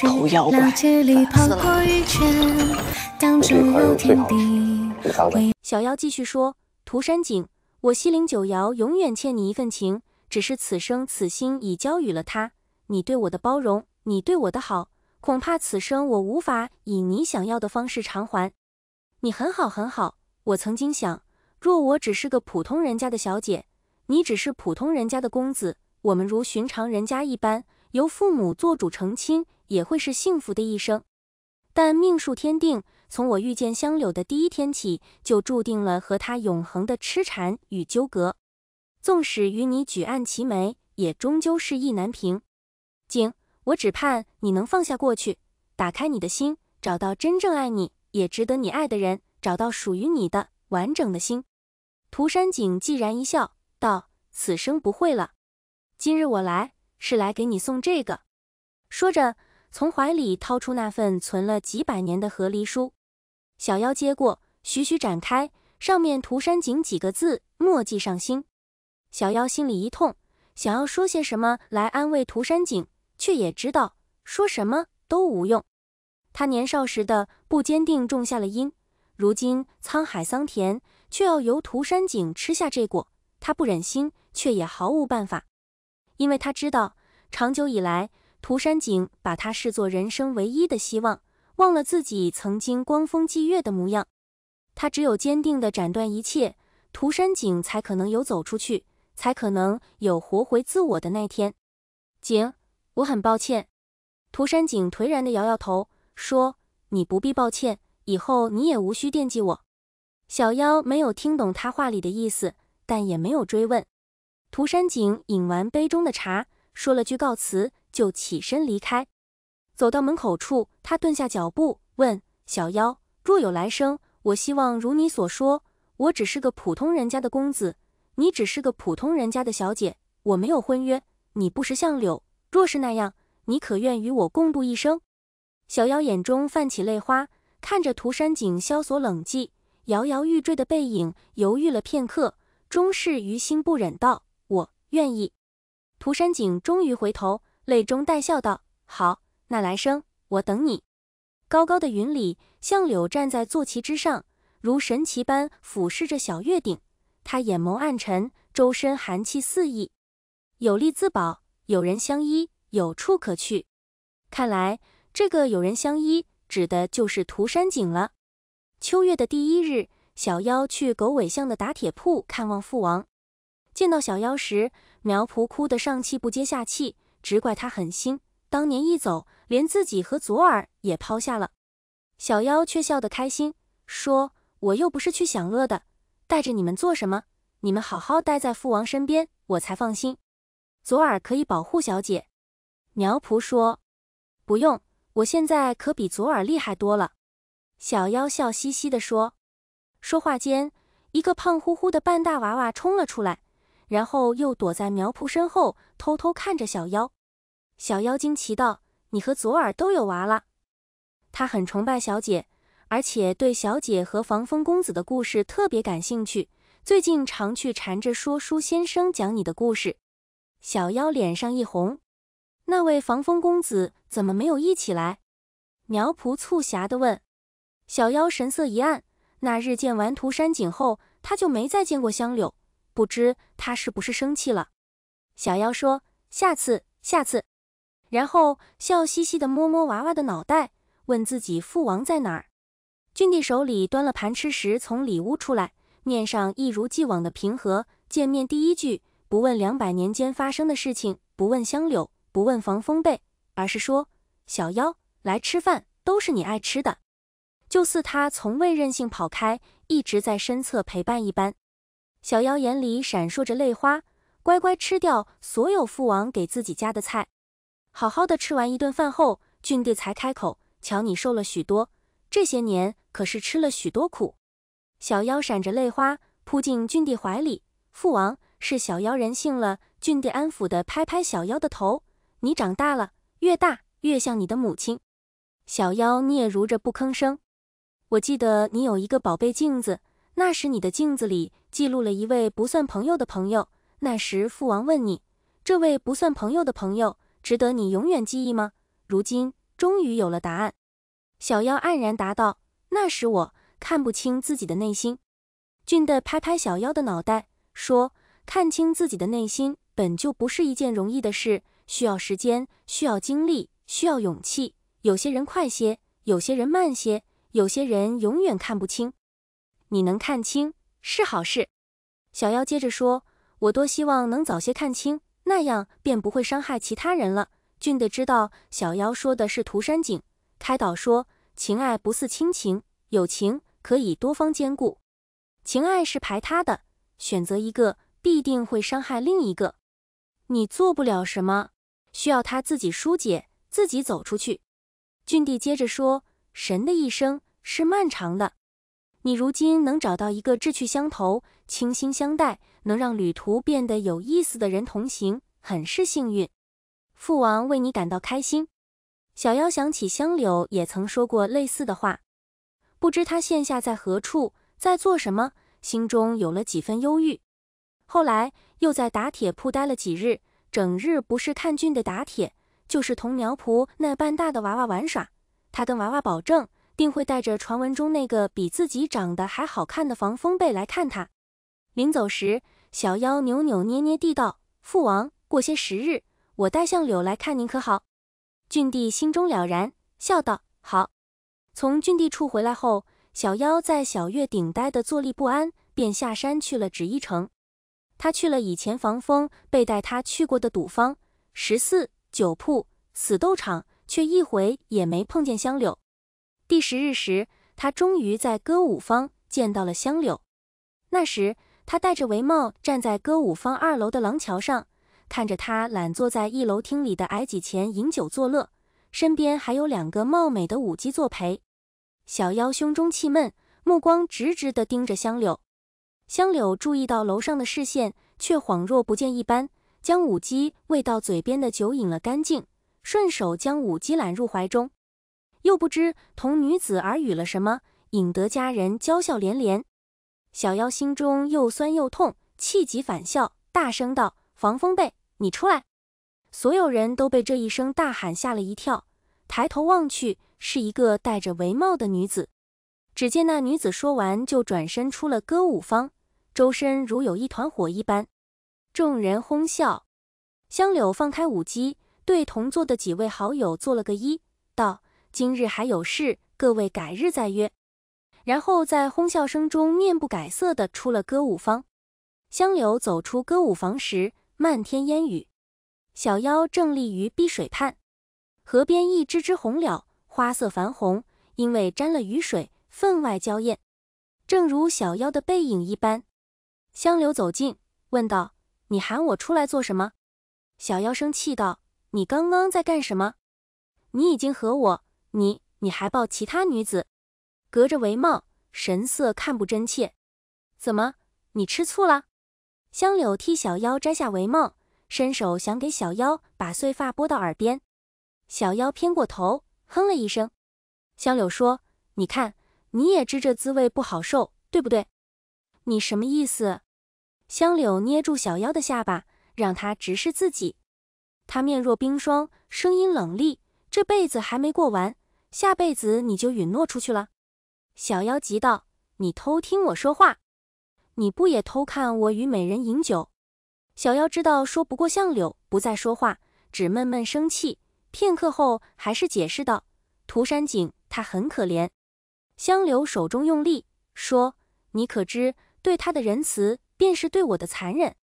偷妖怪，再次来。这块肉最好吃，为小妖继续说：“涂山璟，我西陵九瑶永远欠你一份情，只是此生此心已交予了他。你对我的包容，你对我的好，恐怕此生我无法以你想要的方式偿还。你很好，很好。我曾经想，若我只是个普通人家的小姐，你只是普通人家的公子，我们如寻常人家一般。”由父母做主成亲也会是幸福的一生，但命数天定。从我遇见香柳的第一天起，就注定了和他永恒的痴缠与纠葛。纵使与你举案齐眉，也终究是意难平。景，我只盼你能放下过去，打开你的心，找到真正爱你也值得你爱的人，找到属于你的完整的心。涂山璟既然一笑，道：“此生不会了。今日我来。”是来给你送这个，说着从怀里掏出那份存了几百年的和离书。小妖接过，徐徐展开，上面涂山璟几个字，墨迹上心。小妖心里一痛，想要说些什么来安慰涂山璟，却也知道说什么都无用。他年少时的不坚定种下了因，如今沧海桑田，却要由涂山璟吃下这果。他不忍心，却也毫无办法，因为他知道。长久以来，涂山璟把他视作人生唯一的希望，忘了自己曾经光风霁月的模样。他只有坚定地斩断一切，涂山璟才可能有走出去，才可能有活回自我的那天。景，我很抱歉。涂山璟颓然地摇摇头，说：“你不必抱歉，以后你也无需惦记我。”小妖没有听懂他话里的意思，但也没有追问。涂山璟饮完杯中的茶。说了句告辞，就起身离开。走到门口处，他顿下脚步，问小妖：“若有来生，我希望如你所说，我只是个普通人家的公子，你只是个普通人家的小姐，我没有婚约，你不识相柳。若是那样，你可愿与我共度一生？”小妖眼中泛起泪花，看着涂山璟萧索冷寂、摇摇欲坠的背影，犹豫了片刻，终是于心不忍道：“我愿意。”涂山璟终于回头，泪中带笑道：“好，那来生我等你。”高高的云里，向柳站在坐骑之上，如神奇般俯视着小月顶。他眼眸暗沉，周身寒气四溢，有力自保，有人相依，有处可去。看来这个有人相依，指的就是涂山璟了。秋月的第一日，小妖去狗尾巷的打铁铺看望父王。见到小妖时，苗圃哭得上气不接下气，只怪他狠心，当年一走，连自己和左耳也抛下了。小妖却笑得开心，说：“我又不是去享乐的，带着你们做什么？你们好好待在父王身边，我才放心。左耳可以保护小姐。”苗圃说：“不用，我现在可比左耳厉害多了。”小妖笑嘻嘻地说。说话间，一个胖乎乎的半大娃娃冲了出来。然后又躲在苗圃身后，偷偷看着小妖。小妖惊奇道：“你和左耳都有娃了？”他很崇拜小姐，而且对小姐和防风公子的故事特别感兴趣，最近常去缠着说书先生讲你的故事。小妖脸上一红：“那位防风公子怎么没有一起来？”苗圃促狭地问。小妖神色一暗，那日见完涂山璟后，他就没再见过香柳。”不知他是不是生气了？小妖说：“下次，下次。”然后笑嘻嘻的摸摸娃娃的脑袋，问自己父王在哪儿。俊帝手里端了盘吃食，从里屋出来，面上一如既往的平和。见面第一句，不问两百年间发生的事情，不问香柳，不问防风被，而是说：“小妖，来吃饭，都是你爱吃的。”就似他从未任性跑开，一直在身侧陪伴一般。小妖眼里闪烁着泪花，乖乖吃掉所有父王给自己加的菜。好好的吃完一顿饭后，俊帝才开口：“瞧你瘦了许多，这些年可是吃了许多苦。”小妖闪着泪花扑进俊帝怀里：“父王，是小妖任性了。”俊帝安抚的拍拍小妖的头：“你长大了，越大越像你的母亲。”小妖嗫嚅着不吭声。我记得你有一个宝贝镜子。那时你的镜子里记录了一位不算朋友的朋友。那时父王问你，这位不算朋友的朋友值得你永远记忆吗？如今终于有了答案。小妖黯然答道：“那时我看不清自己的内心。”俊的拍拍小妖的脑袋，说：“看清自己的内心本就不是一件容易的事，需要时间，需要精力，需要勇气。有些人快些，有些人慢些，有些人永远看不清。”你能看清是好事，小妖接着说：“我多希望能早些看清，那样便不会伤害其他人了。”俊的知道小妖说的是涂山璟，开导说：“情爱不似亲情，友情可以多方兼顾，情爱是排他的，选择一个必定会伤害另一个。你做不了什么，需要他自己疏解，自己走出去。”俊帝接着说：“神的一生是漫长的。”你如今能找到一个志趣相投、倾心相待，能让旅途变得有意思的人同行，很是幸运。父王为你感到开心。小妖想起香柳也曾说过类似的话，不知他现下在何处，在做什么，心中有了几分忧郁。后来又在打铁铺待了几日，整日不是看俊的打铁，就是同苗圃那半大的娃娃玩耍。他跟娃娃保证。定会带着传闻中那个比自己长得还好看的防风被来看他。临走时，小妖扭扭捏捏地道：“父王，过些时日，我带相柳来看您可好？”郡帝心中了然，笑道：“好。”从郡帝处回来后，小妖在小月顶待的坐立不安，便下山去了纸衣城。他去了以前防风被带他去过的赌坊、十四酒铺、死斗场，却一回也没碰见香柳。第十日时，他终于在歌舞坊见到了香柳。那时，他戴着帷帽，站在歌舞坊二楼的廊桥上，看着他懒坐在一楼厅里的矮几前饮酒作乐，身边还有两个貌美的舞姬作陪。小妖胸中气闷，目光直直地盯着香柳。香柳注意到楼上的视线，却恍若不见一般，将舞姬喂到嘴边的酒饮了干净，顺手将舞姬揽入怀中。又不知同女子耳语了什么，引得家人娇笑连连。小妖心中又酸又痛，气急反笑，大声道：“防风被，你出来！”所有人都被这一声大喊吓了一跳，抬头望去，是一个戴着帷帽的女子。只见那女子说完，就转身出了歌舞坊，周身如有一团火一般。众人哄笑。香柳放开舞姬，对同座的几位好友做了个揖，道：今日还有事，各位改日再约。然后在哄笑声中，面不改色的出了歌舞房。香柳走出歌舞房时，漫天烟雨，小妖正立于碧水畔。河边一只只红鸟，花色繁红，因为沾了雨水，分外娇艳。正如小妖的背影一般。香柳走近，问道：“你喊我出来做什么？”小妖生气道：“你刚刚在干什么？你已经和我。”你你还抱其他女子，隔着帷帽，神色看不真切。怎么，你吃醋了？香柳替小妖摘下帷帽，伸手想给小妖把碎发拨到耳边，小妖偏过头，哼了一声。香柳说：“你看，你也知这滋味不好受，对不对？”你什么意思？香柳捏住小妖的下巴，让她直视自己。她面若冰霜，声音冷厉。这辈子还没过完。下辈子你就允诺出去了，小妖急道：“你偷听我说话，你不也偷看我与美人饮酒？”小妖知道说不过相柳，不再说话，只闷闷生气。片刻后，还是解释道：“涂山璟他很可怜。”相柳手中用力说：“你可知对他的仁慈，便是对我的残忍？”